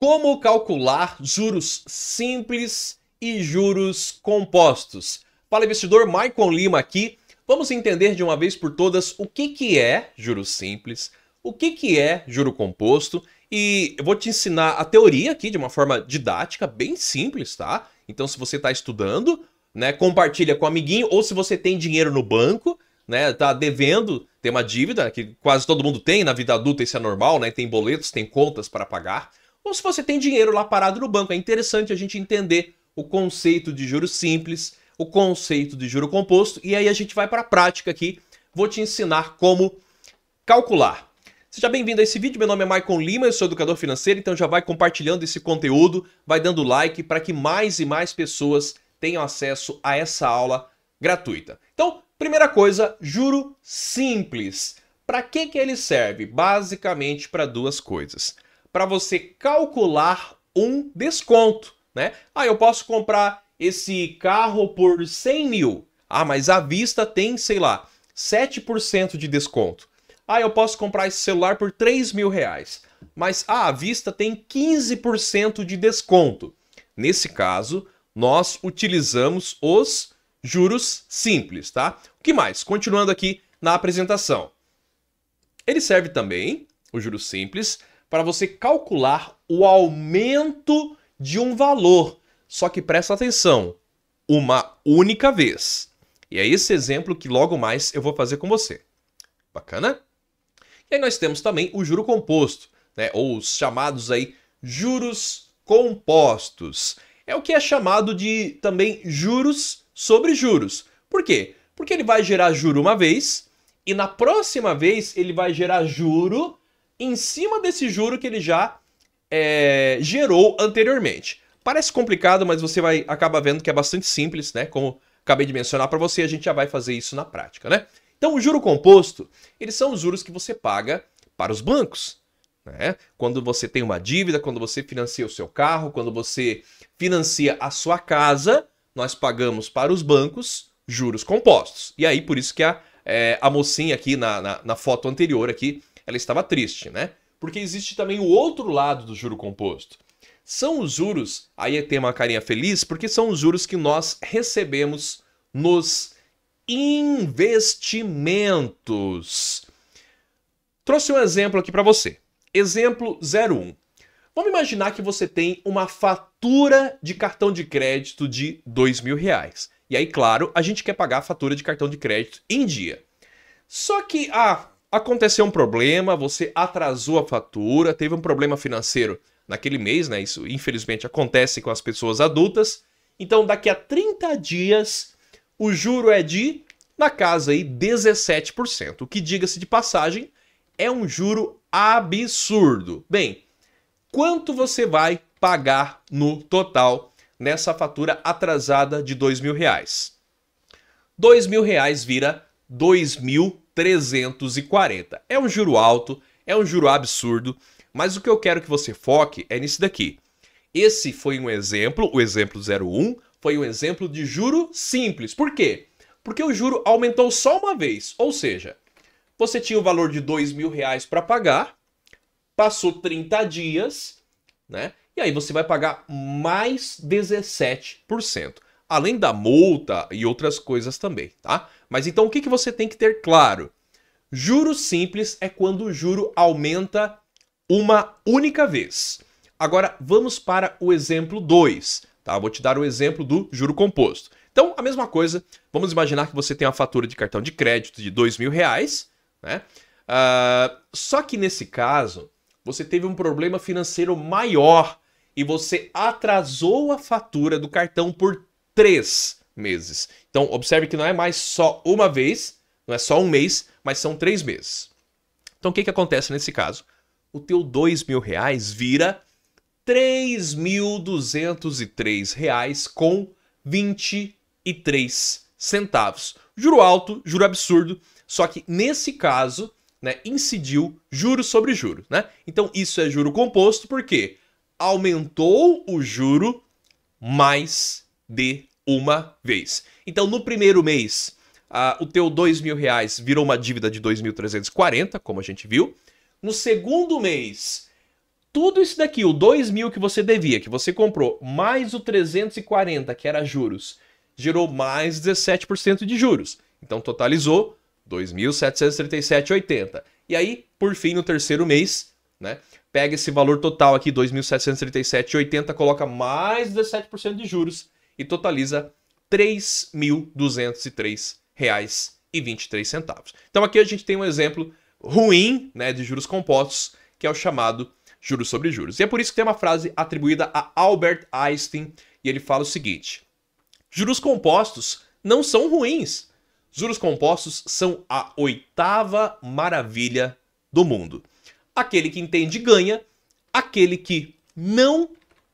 Como calcular juros simples e juros compostos? Fala investidor, Maicon Lima aqui. Vamos entender de uma vez por todas o que, que é juro simples, o que, que é juro composto e eu vou te ensinar a teoria aqui de uma forma didática, bem simples, tá? Então se você está estudando, né, compartilha com o um amiguinho ou se você tem dinheiro no banco, né, tá devendo, tem uma dívida que quase todo mundo tem na vida adulta, isso é normal, né? Tem boletos, tem contas para pagar ou então, se você tem dinheiro lá parado no banco. É interessante a gente entender o conceito de juro simples, o conceito de juro composto, e aí a gente vai para a prática aqui. Vou te ensinar como calcular. Seja bem-vindo a esse vídeo. Meu nome é Maicon Lima, eu sou educador financeiro, então já vai compartilhando esse conteúdo, vai dando like para que mais e mais pessoas tenham acesso a essa aula gratuita. Então, primeira coisa, juro simples. Para que, que ele serve? Basicamente para duas coisas para você calcular um desconto, né? Ah, eu posso comprar esse carro por 100 mil. Ah, mas à vista tem, sei lá, 7% de desconto. Ah, eu posso comprar esse celular por 3 mil reais. Mas ah, à vista tem 15% de desconto. Nesse caso, nós utilizamos os juros simples, tá? O que mais? Continuando aqui na apresentação. Ele serve também, o juro simples, para você calcular o aumento de um valor. Só que presta atenção, uma única vez. E é esse exemplo que logo mais eu vou fazer com você. Bacana? E aí nós temos também o juro composto, né? ou os chamados aí juros compostos. É o que é chamado de também juros sobre juros. Por quê? Porque ele vai gerar juro uma vez e na próxima vez ele vai gerar juro em cima desse juro que ele já é, gerou anteriormente. Parece complicado, mas você vai acaba vendo que é bastante simples, né? Como acabei de mencionar para você, a gente já vai fazer isso na prática, né? Então, o juro composto, eles são os juros que você paga para os bancos. Né? Quando você tem uma dívida, quando você financia o seu carro, quando você financia a sua casa, nós pagamos para os bancos juros compostos. E aí, por isso que a, é, a mocinha aqui na, na, na foto anterior aqui ela estava triste, né? Porque existe também o outro lado do juro composto. São os juros, aí é ter uma carinha feliz, porque são os juros que nós recebemos nos investimentos. Trouxe um exemplo aqui para você. Exemplo 01. Vamos imaginar que você tem uma fatura de cartão de crédito de dois mil reais. E aí, claro, a gente quer pagar a fatura de cartão de crédito em dia. Só que, ah, aconteceu um problema, você atrasou a fatura, teve um problema financeiro naquele mês, né? Isso infelizmente acontece com as pessoas adultas. Então, daqui a 30 dias, o juro é de na casa aí 17%, o que diga-se de passagem, é um juro absurdo. Bem, quanto você vai pagar no total nessa fatura atrasada de dois mil reais? Dois mil reais vira dois mil 340. É um juro alto, é um juro absurdo, mas o que eu quero que você foque é nisso daqui. Esse foi um exemplo, o exemplo 01, foi um exemplo de juro simples. Por quê? Porque o juro aumentou só uma vez, ou seja, você tinha o valor de dois mil reais para pagar, passou 30 dias, né? E aí você vai pagar mais 17%, além da multa e outras coisas também, tá? Mas então o que, que você tem que ter claro? Juro simples é quando o juro aumenta uma única vez. Agora vamos para o exemplo 2, tá? Vou te dar o exemplo do juro composto. Então, a mesma coisa, vamos imaginar que você tem uma fatura de cartão de crédito de dois mil reais, né? Uh, só que nesse caso, você teve um problema financeiro maior e você atrasou a fatura do cartão por três meses. Então, observe que não é mais só uma vez, não é só um mês, mas são três meses. Então, o que, que acontece nesse caso? O teu dois mil reais vira três mil duzentos e três reais com vinte e três centavos. Juro alto, juro absurdo, só que nesse caso, né, incidiu juro sobre juro, né? Então, isso é juro composto porque aumentou o juro mais de uma vez. Então, no primeiro mês, uh, o teu dois mil reais virou uma dívida de 2.340, como a gente viu. No segundo mês, tudo isso daqui, o 2 mil que você devia, que você comprou, mais o 340, que era juros, gerou mais 17% de juros. Então, totalizou 2.737,80. E aí, por fim, no terceiro mês, né? Pega esse valor total aqui, 2.737,80, coloca mais 17% de juros e totaliza R$ 3.203,23. Então aqui a gente tem um exemplo ruim né, de juros compostos, que é o chamado juros sobre juros. E é por isso que tem uma frase atribuída a Albert Einstein, e ele fala o seguinte: juros compostos não são ruins. Juros compostos são a oitava maravilha do mundo. Aquele que entende ganha, aquele que não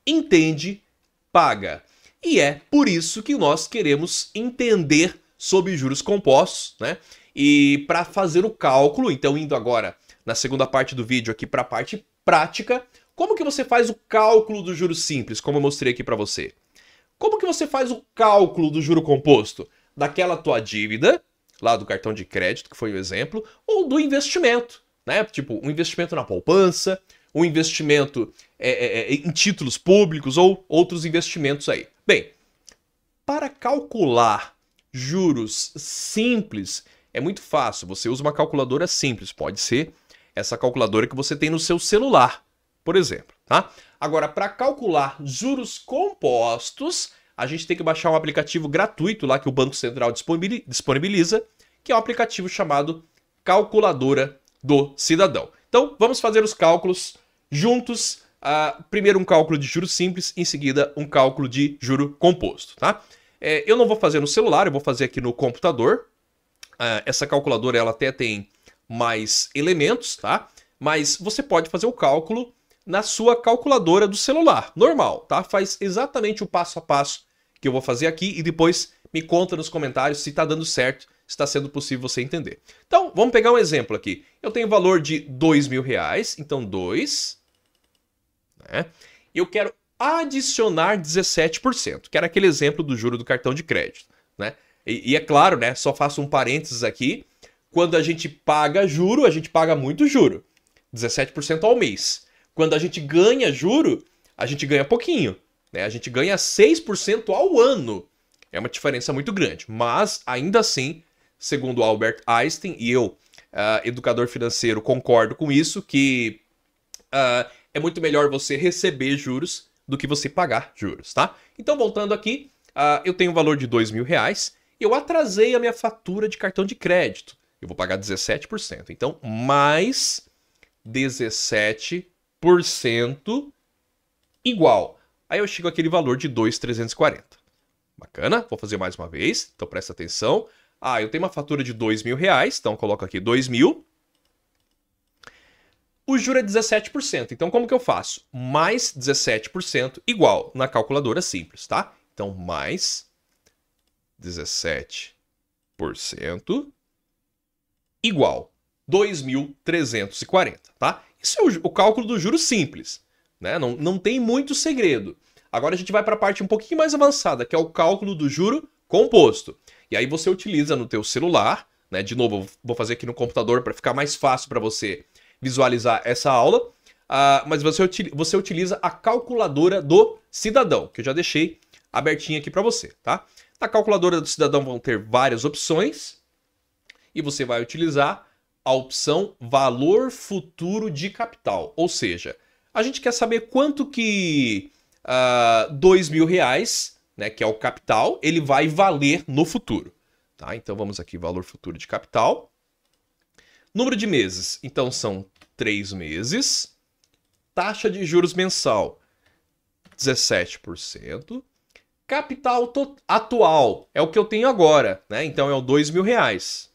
entende paga. E é por isso que nós queremos entender sobre juros compostos, né? E para fazer o cálculo, então indo agora na segunda parte do vídeo aqui para a parte prática, como que você faz o cálculo do juro simples, como eu mostrei aqui para você? Como que você faz o cálculo do juro composto? Daquela tua dívida, lá do cartão de crédito, que foi o exemplo, ou do investimento, né? Tipo, um investimento na poupança, um investimento é, é, é em títulos públicos ou outros investimentos aí. Bem, para calcular juros simples, é muito fácil. Você usa uma calculadora simples, pode ser essa calculadora que você tem no seu celular, por exemplo, tá? Agora, para calcular juros compostos, a gente tem que baixar um aplicativo gratuito lá que o Banco Central disponibiliza, que é um aplicativo chamado Calculadora do Cidadão. Então, vamos fazer os cálculos juntos uh, primeiro um cálculo de juro simples, em seguida um cálculo de juro composto, tá? É, eu não vou fazer no celular, eu vou fazer aqui no computador. Uh, essa calculadora ela até tem mais elementos, tá? Mas você pode fazer o cálculo na sua calculadora do celular, normal, tá? Faz exatamente o passo a passo que eu vou fazer aqui e depois me conta nos comentários se está dando certo, se está sendo possível você entender. Então, vamos pegar um exemplo aqui. Eu tenho o valor de dois mil reais, então dois né? Eu quero adicionar 17%, que era aquele exemplo do juro do cartão de crédito. Né? E, e é claro, né, só faço um parênteses aqui, quando a gente paga juro, a gente paga muito juro, 17% ao mês. Quando a gente ganha juro, a gente ganha pouquinho, né? a gente ganha 6% ao ano. É uma diferença muito grande, mas ainda assim, segundo Albert Einstein e eu, uh, educador financeiro, concordo com isso, que uh, é muito melhor você receber juros do que você pagar juros, tá? Então, voltando aqui, uh, eu tenho um valor de dois mil reais, eu atrasei a minha fatura de cartão de crédito. Eu vou pagar 17%. Então, mais 17% igual. Aí eu chego aquele valor de 2,340. Bacana? Vou fazer mais uma vez. Então, presta atenção. Ah, eu tenho uma fatura de dois mil reais. Então, coloco aqui dois mil o juro é 17%. Então, como que eu faço? Mais 17% igual na calculadora simples, tá? Então, mais 17% igual 2.340, tá? Isso é o, o, cálculo do juro simples, né? Não, não tem muito segredo. Agora a gente vai para a parte um pouquinho mais avançada, que é o cálculo do juro composto. E aí você utiliza no teu celular, né? De novo, vou fazer aqui no computador para ficar mais fácil para você visualizar essa aula, uh, mas você, você utiliza a calculadora do cidadão, que eu já deixei abertinha aqui para você, tá? Na calculadora do cidadão vão ter várias opções e você vai utilizar a opção valor futuro de capital, ou seja, a gente quer saber quanto que ah, dois uh, mil reais, né, que é o capital, ele vai valer no futuro. Tá? Então vamos aqui valor futuro de capital. Número de meses, então são três meses. Taxa de juros mensal, 17%. Capital atual é o que eu tenho agora, né? Então é o dois mil reais.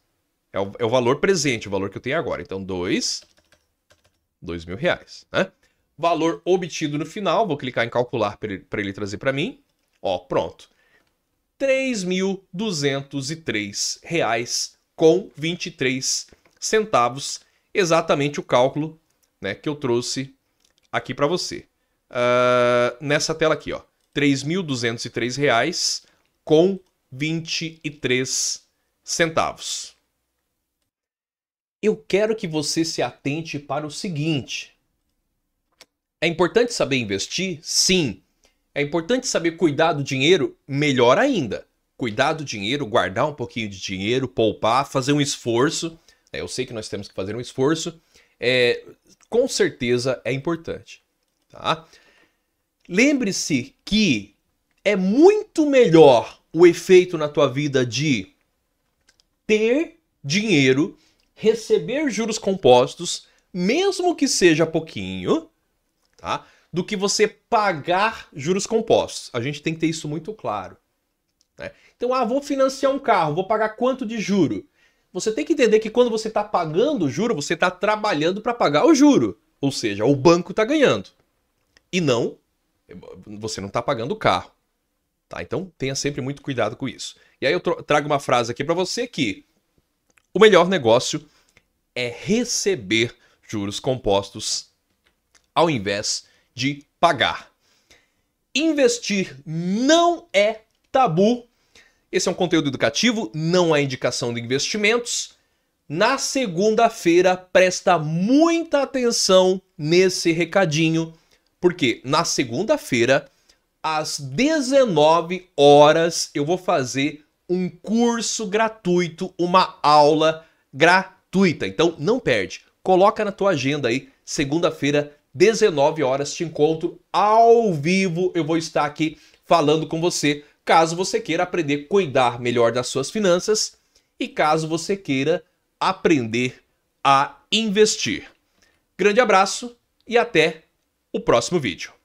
É o, é o valor presente, o valor que eu tenho agora. Então, dois, dois mil reais, né? Valor obtido no final, vou clicar em calcular para ele, ele trazer para mim. Ó, pronto. R$ reais com centavos exatamente o cálculo né, que eu trouxe aqui para você. Uh, nessa tela aqui, ó, R$ 3.203,23. com 23 centavos. Eu quero que você se atente para o seguinte. É importante saber investir? Sim. É importante saber cuidar do dinheiro? Melhor ainda. Cuidar do dinheiro, guardar um pouquinho de dinheiro, poupar, fazer um esforço né? Eu sei que nós temos que fazer um esforço, é, com certeza é importante. Tá? Lembre-se que é muito melhor o efeito na tua vida de ter dinheiro, receber juros compostos, mesmo que seja pouquinho, tá? do que você pagar juros compostos. A gente tem que ter isso muito claro. Né? Então, ah, vou financiar um carro, vou pagar quanto de juro? você tem que entender que quando você está pagando o juro, você está trabalhando para pagar o juro. Ou seja, o banco está ganhando. E não, você não está pagando o carro. Tá? Então tenha sempre muito cuidado com isso. E aí eu trago uma frase aqui para você que o melhor negócio é receber juros compostos ao invés de pagar. Investir não é tabu esse é um conteúdo educativo, não é indicação de investimentos. Na segunda-feira, presta muita atenção nesse recadinho, porque na segunda-feira, às 19 horas, eu vou fazer um curso gratuito, uma aula gratuita. Então não perde. Coloca na tua agenda aí, segunda-feira, 19 horas, te encontro ao vivo. Eu vou estar aqui falando com você caso você queira aprender a cuidar melhor das suas finanças e caso você queira aprender a investir. Grande abraço e até o próximo vídeo.